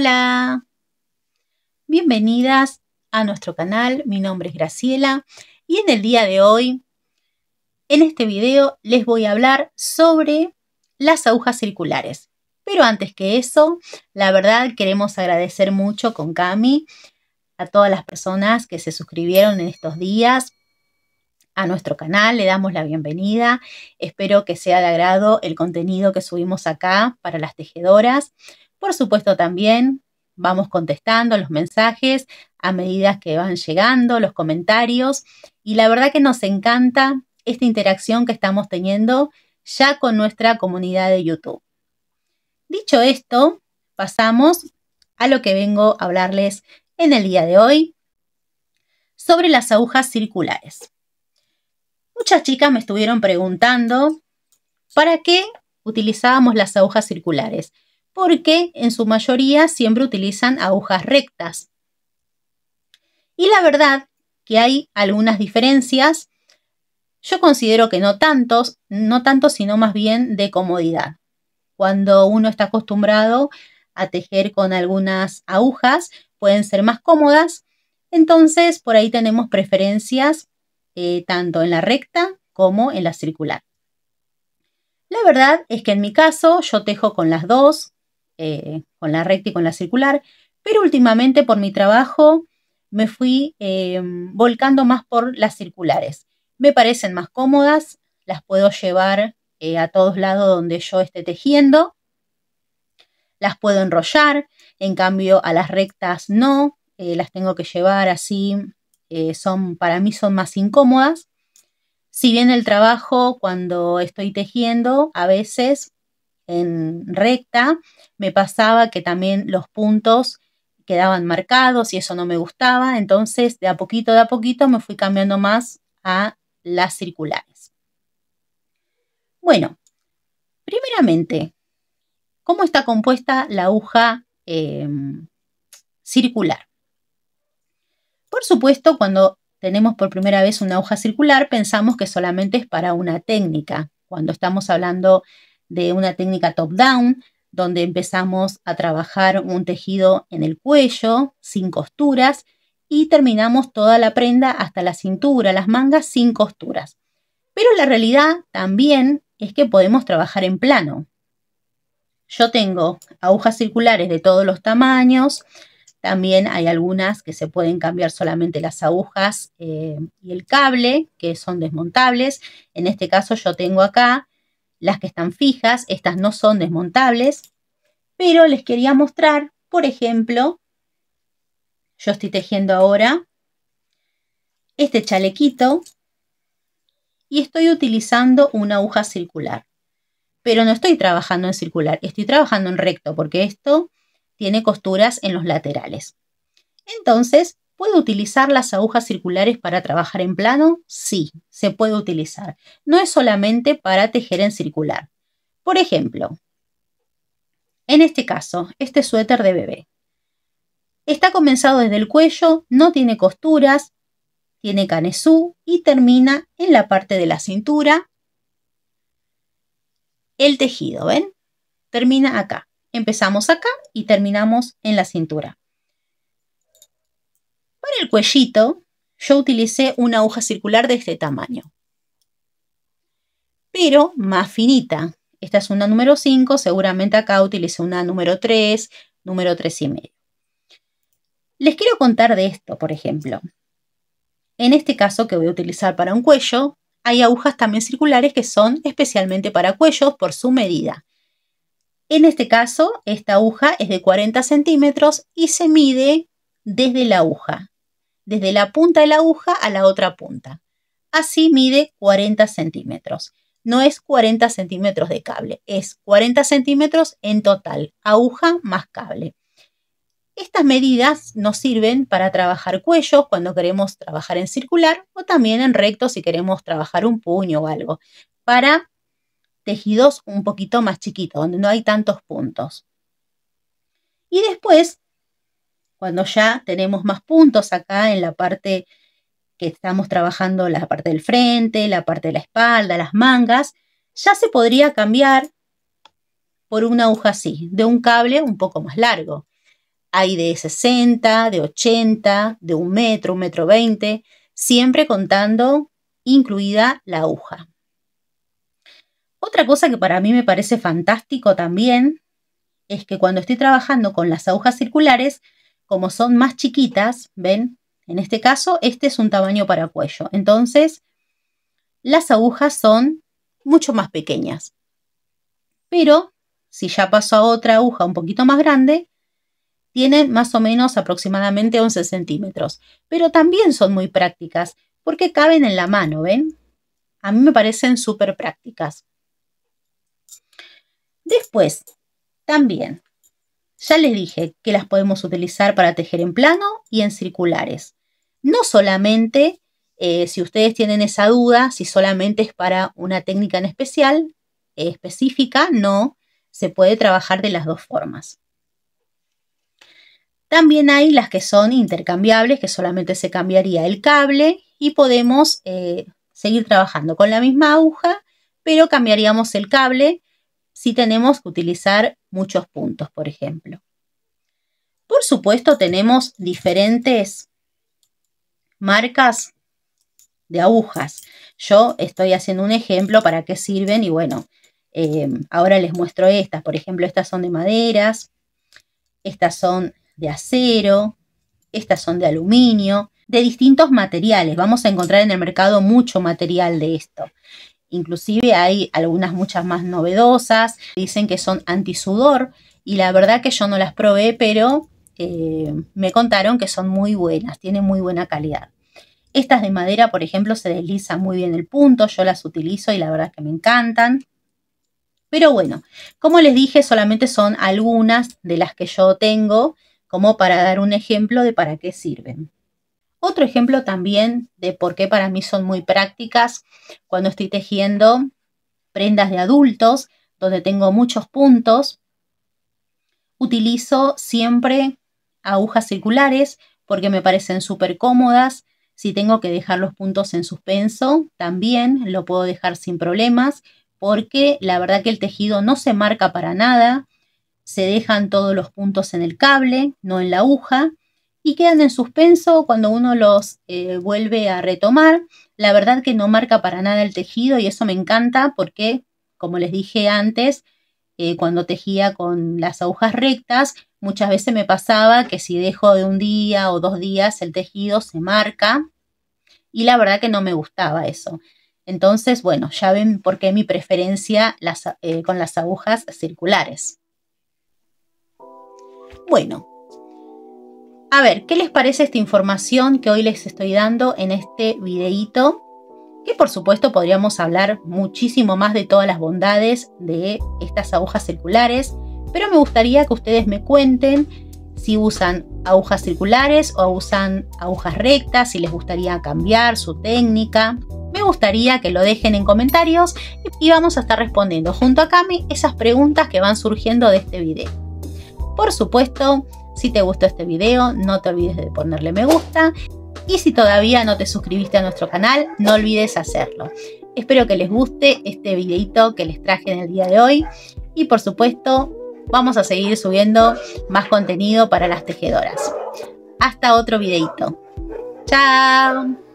Hola. Bienvenidas a nuestro canal. Mi nombre es Graciela y en el día de hoy, en este video, les voy a hablar sobre las agujas circulares. Pero antes que eso, la verdad queremos agradecer mucho con Cami a todas las personas que se suscribieron en estos días a nuestro canal, le damos la bienvenida. Espero que sea de agrado el contenido que subimos acá para las tejedoras. Por supuesto también vamos contestando los mensajes a medida que van llegando, los comentarios. Y la verdad que nos encanta esta interacción que estamos teniendo ya con nuestra comunidad de YouTube. Dicho esto, pasamos a lo que vengo a hablarles en el día de hoy sobre las agujas circulares muchas chicas me estuvieron preguntando para qué utilizábamos las agujas circulares, porque en su mayoría siempre utilizan agujas rectas. Y la verdad que hay algunas diferencias, yo considero que no tantos, no tantos sino más bien de comodidad. Cuando uno está acostumbrado a tejer con algunas agujas, pueden ser más cómodas, entonces por ahí tenemos preferencias eh, tanto en la recta como en la circular. La verdad es que en mi caso yo tejo con las dos, eh, con la recta y con la circular, pero últimamente por mi trabajo me fui eh, volcando más por las circulares. Me parecen más cómodas, las puedo llevar a todos lados donde yo esté tejiendo, las puedo enrollar, en cambio a las rectas no, las tengo que llevar así eh, son, para mí son más incómodas. Si bien el trabajo cuando estoy tejiendo, a veces en recta, me pasaba que también los puntos quedaban marcados y eso no me gustaba, entonces de a poquito, de a poquito me fui cambiando más a las circulares. Bueno, primeramente, ¿cómo está compuesta la aguja em, circular? Por supuesto, cuando tenemos por primera vez una hoja circular, pensamos que solamente es para una técnica. Cuando estamos hablando de una técnica top-down, donde empezamos a trabajar un tejido en el cuello, sin costuras, y terminamos toda la prenda hasta la cintura, las mangas sin costuras. Pero la realidad también es que podemos trabajar en plano. Yo tengo agujas circulares de todos los tamaños, también hay algunas que se pueden cambiar solamente las agujas eh, y el cable, que son desmontables. En este caso yo tengo acá las que están fijas, estas no son desmontables, pero les quería mostrar, por ejemplo, yo estoy tejiendo ahora este chalequito y estoy utilizando una aguja circular. Pero no estoy trabajando en circular, estoy trabajando en recto porque esto tiene costuras en los laterales. Entonces, ¿puedo utilizar las agujas circulares para trabajar en plano? Sí, se puede utilizar. No es solamente para tejer en circular. Por ejemplo, en este caso, este suéter de bebé. Está comenzado desde el cuello, no tiene costuras, tiene canesú y termina en la parte de la cintura. El tejido, ¿ven? Termina acá. Empezamos acá y terminamos en la cintura. Para el cuellito, yo utilicé una aguja circular de este tamaño, pero más finita. Esta es una número 5, seguramente acá utilicé una número 3, número 3 y medio. Les quiero contar de esto, por ejemplo. En este caso que voy a utilizar para un cuello, hay agujas también circulares que son especialmente para cuellos por su medida. En este caso, esta aguja es de 40 centímetros y se mide desde la aguja, desde la punta de la aguja a la otra punta. Así mide 40 centímetros. No es 40 centímetros de cable, es 40 centímetros en total, aguja más cable. Estas medidas nos sirven para trabajar cuellos cuando queremos trabajar en circular o también en recto si queremos trabajar un puño o algo, para tejidos un poquito más chiquitos, donde no hay tantos puntos. Y después, cuando ya tenemos más puntos acá en la parte que estamos trabajando, la parte del frente, la parte de la espalda, las mangas, ya se podría cambiar por una aguja así, de un cable un poco más largo. Hay de 60, de 80, de un metro, un metro 20, siempre contando incluida la aguja. Otra cosa que para mí me parece fantástico también es que cuando estoy trabajando con las agujas circulares, como son más chiquitas, ven, en este caso este es un tamaño para cuello, entonces las agujas son mucho más pequeñas. Pero si ya paso a otra aguja un poquito más grande, tienen más o menos aproximadamente 11 centímetros, pero también son muy prácticas porque caben en la mano, ¿ven? A mí me parecen súper prácticas. Después, también, ya les dije que las podemos utilizar para tejer en plano y en circulares. No solamente, eh, si ustedes tienen esa duda, si solamente es para una técnica en especial, específica, no, se puede trabajar de las dos formas. También hay las que son intercambiables, que solamente se cambiaría el cable y podemos eh, seguir trabajando con la misma aguja, pero cambiaríamos el cable si tenemos que utilizar muchos puntos, por ejemplo. Por supuesto, tenemos diferentes marcas de agujas. Yo estoy haciendo un ejemplo para qué sirven y bueno, eh, ahora les muestro estas. Por ejemplo, estas son de maderas, estas son de acero, estas son de aluminio, de distintos materiales. Vamos a encontrar en el mercado mucho material de esto. Inclusive hay algunas muchas más novedosas, dicen que son sudor y la verdad que yo no las probé, pero eh, me contaron que son muy buenas, tienen muy buena calidad. Estas de madera, por ejemplo, se desliza muy bien el punto, yo las utilizo y la verdad que me encantan. Pero bueno, como les dije, solamente son algunas de las que yo tengo como para dar un ejemplo de para qué sirven. Otro ejemplo también de por qué para mí son muy prácticas cuando estoy tejiendo prendas de adultos, donde tengo muchos puntos, utilizo siempre agujas circulares porque me parecen súper cómodas. Si tengo que dejar los puntos en suspenso, también lo puedo dejar sin problemas porque la verdad que el tejido no se marca para nada, se dejan todos los puntos en el cable, no en la aguja, quedan en suspenso cuando uno los eh, vuelve a retomar. La verdad que no marca para nada el tejido y eso me encanta porque, como les dije antes, eh, cuando tejía con las agujas rectas, muchas veces me pasaba que si dejo de un día o dos días el tejido se marca y la verdad que no me gustaba eso. Entonces, bueno, ya ven por qué mi preferencia las, eh, con las agujas circulares. Bueno, a ver, ¿qué les parece esta información que hoy les estoy dando en este videíto? Que por supuesto podríamos hablar muchísimo más de todas las bondades de estas agujas circulares, pero me gustaría que ustedes me cuenten si usan agujas circulares o usan agujas rectas, si les gustaría cambiar su técnica. Me gustaría que lo dejen en comentarios y vamos a estar respondiendo junto a Cami esas preguntas que van surgiendo de este video. Por supuesto, si te gustó este video, no te olvides de ponerle me gusta. Y si todavía no te suscribiste a nuestro canal, no olvides hacerlo. Espero que les guste este videito que les traje en el día de hoy. Y por supuesto, vamos a seguir subiendo más contenido para las tejedoras. Hasta otro videito. ¡Chao!